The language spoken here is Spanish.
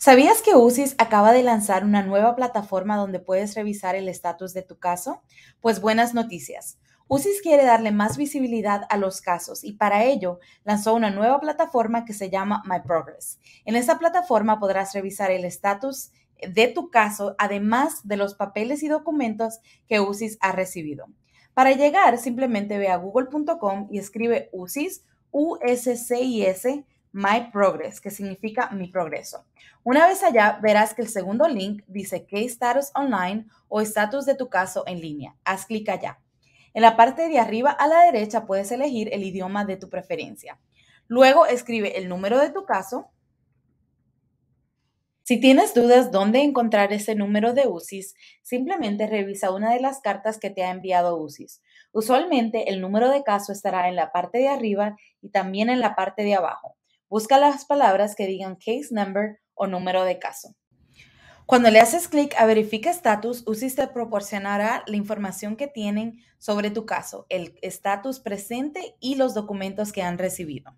¿Sabías que UCIS acaba de lanzar una nueva plataforma donde puedes revisar el estatus de tu caso? Pues buenas noticias. UCIS quiere darle más visibilidad a los casos y para ello lanzó una nueva plataforma que se llama My Progress. En esta plataforma podrás revisar el estatus de tu caso, además de los papeles y documentos que UCIS ha recibido. Para llegar, simplemente ve a google.com y escribe UCIS, USCIS My Progress, que significa mi progreso. Una vez allá, verás que el segundo link dice Case Status Online o status de tu caso en línea. Haz clic allá. En la parte de arriba a la derecha puedes elegir el idioma de tu preferencia. Luego escribe el número de tu caso. Si tienes dudas dónde encontrar ese número de UCIs, simplemente revisa una de las cartas que te ha enviado UCIs. Usualmente el número de caso estará en la parte de arriba y también en la parte de abajo. Busca las palabras que digan case number o número de caso. Cuando le haces clic a Verifica Estatus, UCIS te proporcionará la información que tienen sobre tu caso, el estatus presente y los documentos que han recibido.